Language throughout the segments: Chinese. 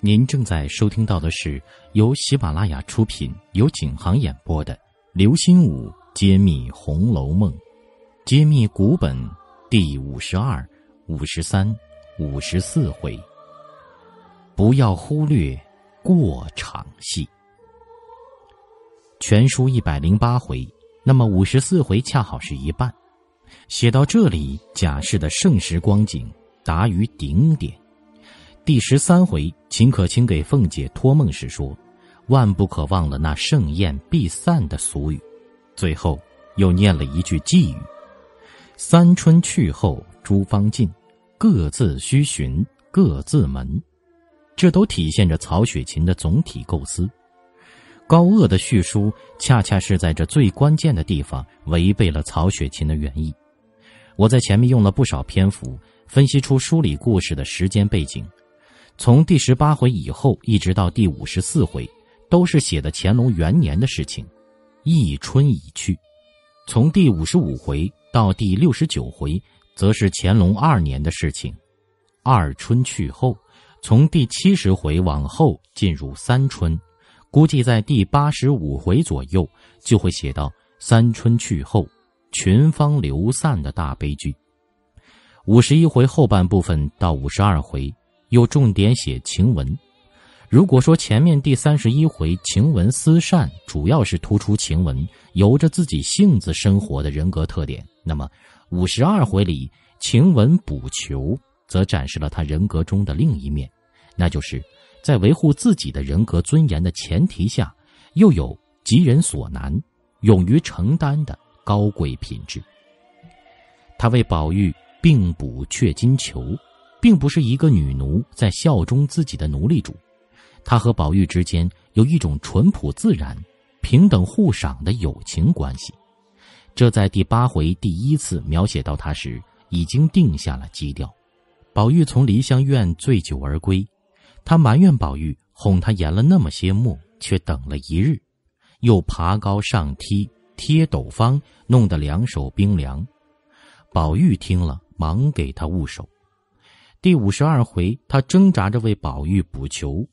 您正在收听到的是由喜马拉雅出品、由景航演播的《刘心武揭秘红楼梦》，揭秘古本第五十二、五十三、五十四回。不要忽略过场戏，全书一百零八回，那么五十四回恰好是一半。写到这里，贾氏的盛时光景达于顶点。第十三回，秦可卿给凤姐托梦时说：“万不可忘了那盛宴必散的俗语。”最后又念了一句寄语：“三春去后诸芳尽，各自须寻各自门。”这都体现着曹雪芹的总体构思。高鄂的叙书恰恰是在这最关键的地方违背了曹雪芹的原意。我在前面用了不少篇幅分析出书里故事的时间背景。从第十八回以后，一直到第五十四回，都是写的乾隆元年的事情，一春已去；从第五十五回到第六十九回，则是乾隆二年的事情，二春去后；从第七十回往后进入三春，估计在第八十五回左右就会写到三春去后，群芳流散的大悲剧。五十一回后半部分到五十二回。又重点写晴雯。如果说前面第三十一回晴雯思善主要是突出晴雯由着自己性子生活的人格特点，那么五十二回里晴雯补求则展示了她人格中的另一面，那就是在维护自己的人格尊严的前提下，又有急人所难、勇于承担的高贵品质。他为宝玉并补雀金裘。并不是一个女奴在效忠自己的奴隶主，她和宝玉之间有一种淳朴自然、平等互赏的友情关系。这在第八回第一次描写到她时已经定下了基调。宝玉从梨香院醉酒而归，他埋怨宝玉哄他演了那么些幕，却等了一日，又爬高上梯贴斗方，弄得两手冰凉。宝玉听了，忙给他捂手。第五十二回，他挣扎着为宝玉补求，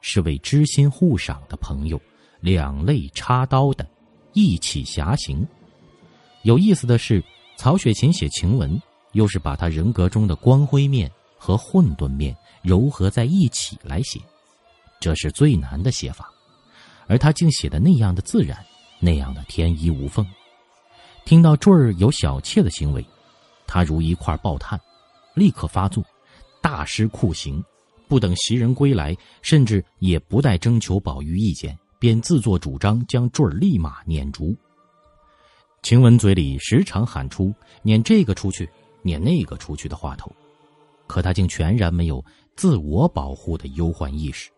是为知心互赏的朋友，两肋插刀的，一起侠行。有意思的是，曹雪芹写晴雯，又是把他人格中的光辉面和混沌面糅合在一起来写，这是最难的写法，而他竟写的那样的自然，那样的天衣无缝。听到坠儿有小妾的行为，他如一块爆炭，立刻发作。大施酷刑，不等袭人归来，甚至也不待征求宝玉意见，便自作主张将坠儿立马撵逐。晴雯嘴里时常喊出“撵这个出去，撵那个出去”的话头，可她竟全然没有自我保护的忧患意识，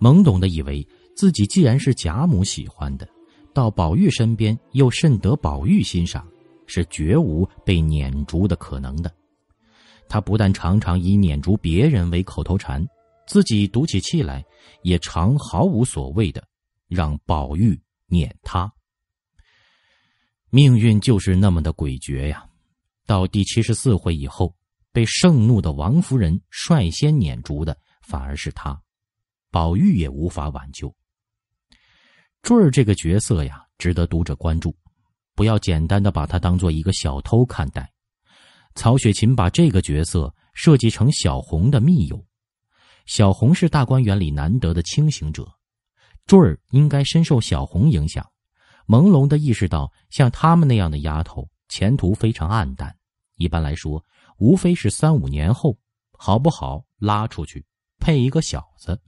懵懂的以为自己既然是贾母喜欢的，到宝玉身边又甚得宝玉欣赏，是绝无被撵逐的可能的。他不但常常以撵逐别人为口头禅，自己赌起气来，也常毫无所谓的让宝玉撵他。命运就是那么的诡谲呀！到第七十四回以后，被盛怒的王夫人率先撵逐的反而是他，宝玉也无法挽救。坠儿这个角色呀，值得读者关注，不要简单的把他当做一个小偷看待。曹雪芹把这个角色设计成小红的密友。小红是大观园里难得的清醒者，坠儿应该深受小红影响，朦胧地意识到像他们那样的丫头前途非常暗淡。一般来说，无非是三五年后，好不好拉出去配一个小子。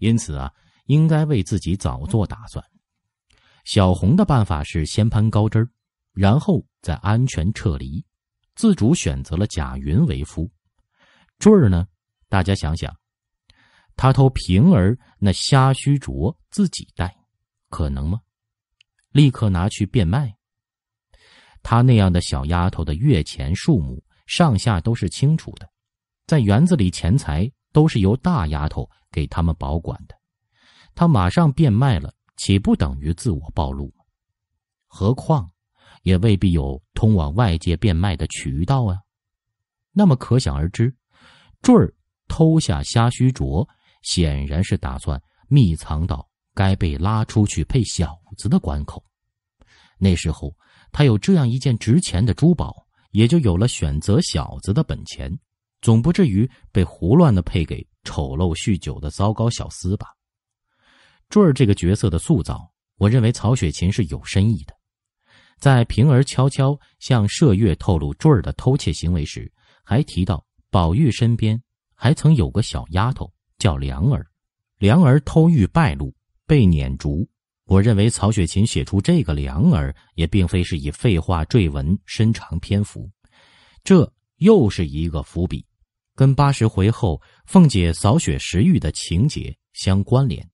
因此啊，应该为自己早做打算。小红的办法是先攀高枝儿，然后再安全撤离。自主选择了贾云为夫，坠儿呢？大家想想，他偷平儿那虾须镯自己戴，可能吗？立刻拿去变卖。他那样的小丫头的月钱数目上下都是清楚的，在园子里钱财都是由大丫头给他们保管的，他马上变卖了，岂不等于自我暴露？何况。也未必有通往外界变卖的渠道啊。那么可想而知，坠儿偷下虾须镯，显然是打算密藏到该被拉出去配小子的关口。那时候，他有这样一件值钱的珠宝，也就有了选择小子的本钱，总不至于被胡乱的配给丑陋酗酒的糟糕小厮吧？坠儿这个角色的塑造，我认为曹雪芹是有深意的。在平儿悄悄向麝月透露坠儿的偷窃行为时，还提到宝玉身边还曾有个小丫头叫梁儿，梁儿偷玉败露被撵逐。我认为曹雪芹写出这个梁儿，也并非是以废话赘文深长篇幅，这又是一个伏笔，跟八十回后凤姐扫雪时遇的情节相关联。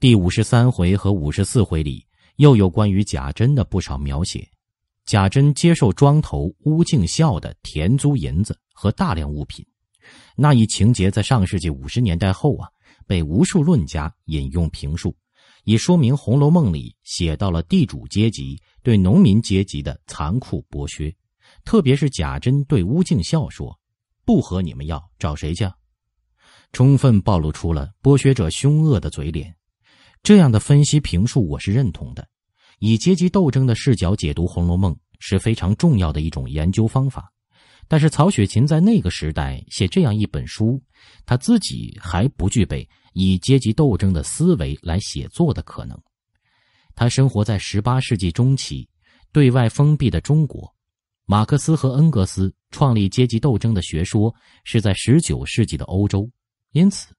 第五十三回和五十四回里。又有关于贾珍的不少描写，贾珍接受庄头乌敬孝的田租银子和大量物品，那一情节在上世纪五十年代后啊，被无数论家引用评述，以说明《红楼梦》里写到了地主阶级对农民阶级的残酷剥削，特别是贾珍对乌敬孝说：“不和你们要，找谁去？”充分暴露出了剥削者凶恶的嘴脸。这样的分析评述我是认同的，以阶级斗争的视角解读《红楼梦》是非常重要的一种研究方法。但是曹雪芹在那个时代写这样一本书，他自己还不具备以阶级斗争的思维来写作的可能。他生活在十八世纪中期，对外封闭的中国，马克思和恩格斯创立阶级斗争的学说是在十九世纪的欧洲，因此。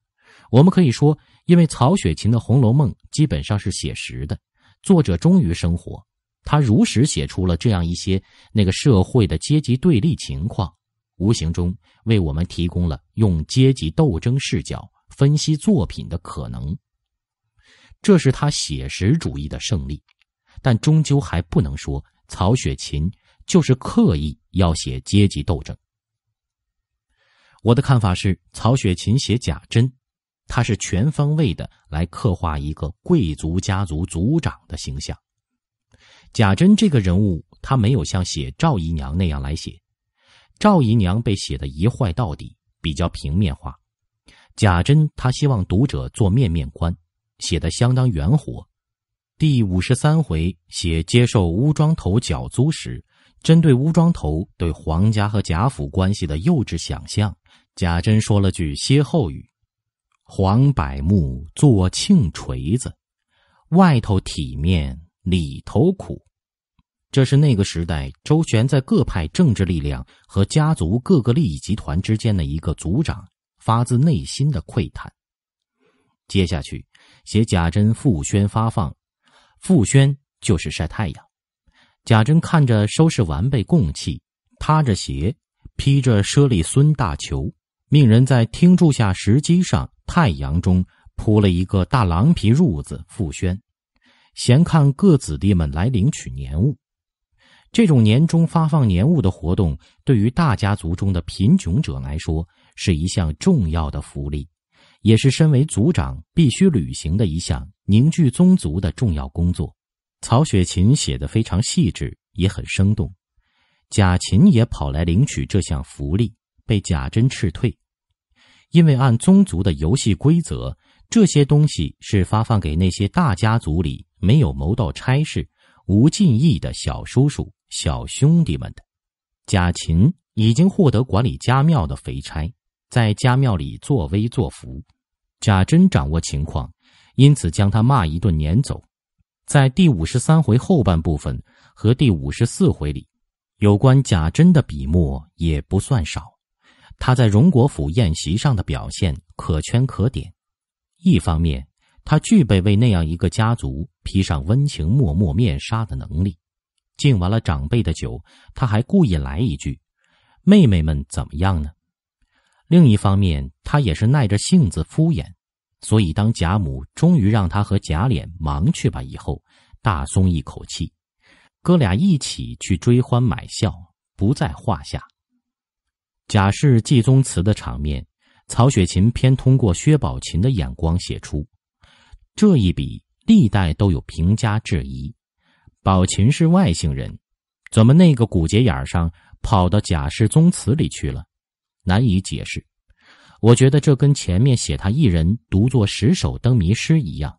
我们可以说，因为曹雪芹的《红楼梦》基本上是写实的，作者忠于生活，他如实写出了这样一些那个社会的阶级对立情况，无形中为我们提供了用阶级斗争视角分析作品的可能。这是他写实主义的胜利，但终究还不能说曹雪芹就是刻意要写阶级斗争。我的看法是，曹雪芹写贾珍。他是全方位的来刻画一个贵族家族族长的形象。贾珍这个人物，他没有像写赵姨娘那样来写。赵姨娘被写的一坏到底，比较平面化。贾珍他希望读者做面面观，写的相当圆活。第五十三回写接受乌庄头缴租时，针对乌庄头对皇家和贾府关系的幼稚想象，贾珍说了句歇后语。黄柏木做庆锤子，外头体面，里头苦。这是那个时代周旋在各派政治力量和家族各个利益集团之间的一个族长发自内心的喟叹。接下去写贾珍傅宣发放，傅宣就是晒太阳。贾珍看着收拾完备供器，踏着鞋，披着舍利孙大裘，命人在厅柱下石基上。太阳中铺了一个大狼皮褥子，傅轩闲看各子弟们来领取年物。这种年终发放年物的活动，对于大家族中的贫穷者来说是一项重要的福利，也是身为族长必须履行的一项凝聚宗族的重要工作。曹雪芹写的非常细致，也很生动。贾芹也跑来领取这项福利，被贾珍斥退。因为按宗族的游戏规则，这些东西是发放给那些大家族里没有谋到差事、无尽意的小叔叔、小兄弟们的。贾琴已经获得管理家庙的肥差，在家庙里作威作福。贾珍掌握情况，因此将他骂一顿，撵走。在第五十三回后半部分和第五十四回里，有关贾珍的笔墨也不算少。他在荣国府宴席上的表现可圈可点。一方面，他具备为那样一个家族披上温情脉脉面纱的能力；敬完了长辈的酒，他还故意来一句：“妹妹们怎么样呢？”另一方面，他也是耐着性子敷衍。所以，当贾母终于让他和贾琏忙去吧以后，大松一口气，哥俩一起去追欢买笑，不在话下。贾氏祭宗祠的场面，曹雪芹偏通过薛宝琴的眼光写出这一笔，历代都有评价质疑。宝琴是外姓人，怎么那个骨节眼上跑到贾氏宗祠里去了？难以解释。我觉得这跟前面写他一人独作十首灯谜诗一样，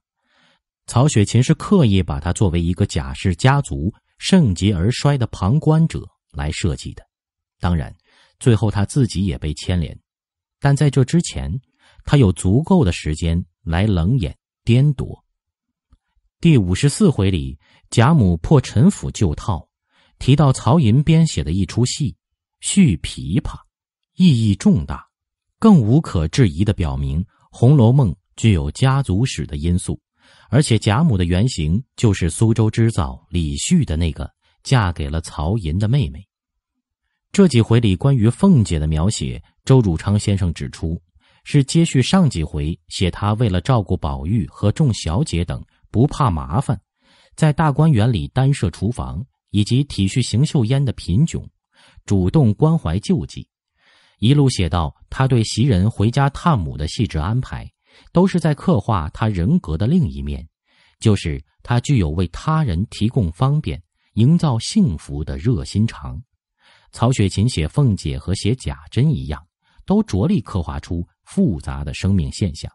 曹雪芹是刻意把他作为一个贾氏家族盛极而衰的旁观者来设计的。当然。最后他自己也被牵连，但在这之前，他有足够的时间来冷眼颠夺。第五十四回里，贾母破陈腐旧套，提到曹寅编写的一出戏《续琵琶》，意义重大，更无可置疑的表明《红楼梦》具有家族史的因素，而且贾母的原型就是苏州织造李旭的那个嫁给了曹寅的妹妹。这几回里关于凤姐的描写，周汝昌先生指出，是接续上几回写她为了照顾宝玉和众小姐等不怕麻烦，在大观园里单设厨房，以及体恤邢岫烟的贫穷，主动关怀救济，一路写到他对袭人回家探母的细致安排，都是在刻画他人格的另一面，就是他具有为他人提供方便、营造幸福的热心肠。曹雪芹写凤姐和写贾珍一样，都着力刻画出复杂的生命现象，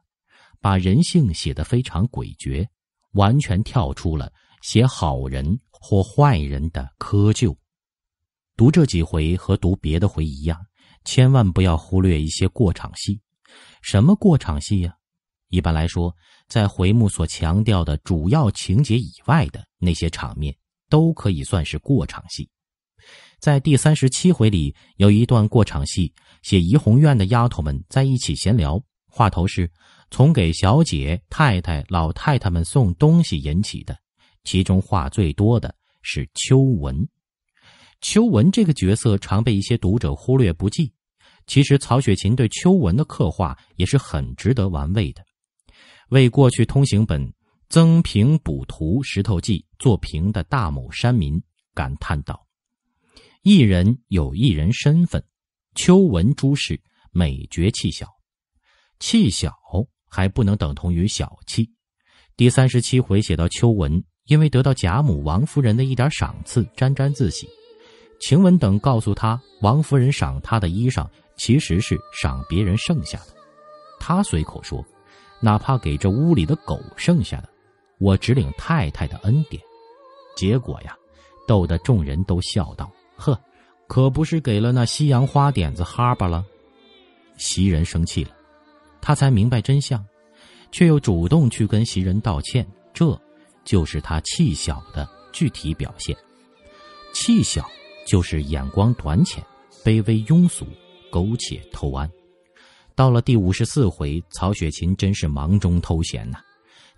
把人性写得非常诡谲，完全跳出了写好人或坏人的窠臼。读这几回和读别的回一样，千万不要忽略一些过场戏。什么过场戏呀？一般来说，在回目所强调的主要情节以外的那些场面，都可以算是过场戏。在第三十七回里有一段过场戏，写怡红院的丫头们在一起闲聊，话头是从给小姐、太太、老太太们送东西引起的。其中话最多的是秋文。秋文这个角色常被一些读者忽略不计，其实曹雪芹对秋文的刻画也是很值得玩味的。为过去通行本《增评补图石头记》作评的大某山民感叹道。一人有一人身份，秋文诸事每觉气小，气小还不能等同于小气。第三十七回写到秋文，因为得到贾母、王夫人的一点赏赐，沾沾自喜。晴雯等告诉他，王夫人赏他的衣裳其实是赏别人剩下的。他随口说：“哪怕给这屋里的狗剩下的，我只领太太的恩典。”结果呀，逗得众人都笑道。呵，可不是给了那西洋花点子哈巴了？袭人生气了，他才明白真相，却又主动去跟袭人道歉，这，就是他气小的具体表现。气小就是眼光短浅、卑微庸俗、苟且偷安。到了第五十四回，曹雪芹真是忙中偷闲呐，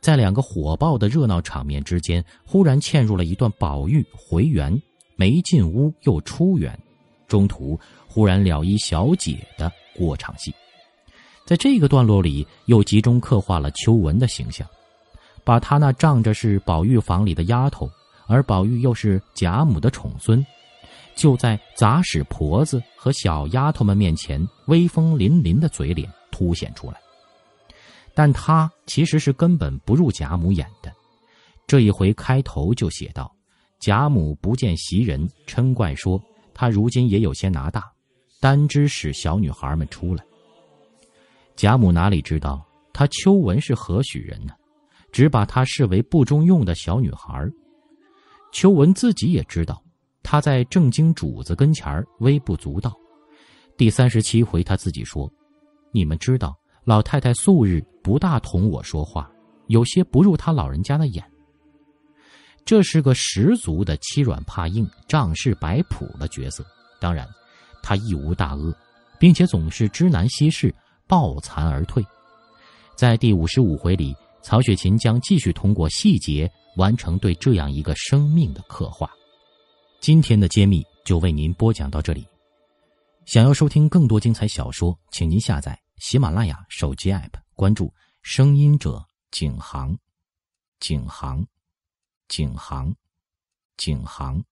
在两个火爆的热闹场面之间，忽然嵌入了一段宝玉回园。没进屋又出远，中途忽然了，一小姐的过场戏，在这个段落里又集中刻画了秋文的形象，把她那仗着是宝玉房里的丫头，而宝玉又是贾母的宠孙，就在杂使婆子和小丫头们面前威风凛凛的嘴脸凸显出来。但她其实是根本不入贾母眼的。这一回开头就写道。贾母不见袭人，嗔怪说：“她如今也有些拿大，单只使小女孩们出来。”贾母哪里知道她秋纹是何许人呢？只把她视为不中用的小女孩。秋纹自己也知道，她在正经主子跟前儿微不足道。第三十七回，她自己说：“你们知道，老太太素日不大同我说话，有些不入她老人家的眼。”这是个十足的欺软怕硬、仗势摆谱的角色，当然，他亦无大恶，并且总是知难抱残而退。在第五十五回里，曹雪芹将继续通过细节完成对这样一个生命的刻画。今天的揭秘就为您播讲到这里。想要收听更多精彩小说，请您下载喜马拉雅手机 APP，关注“声音者景行”，景行。景行，景行。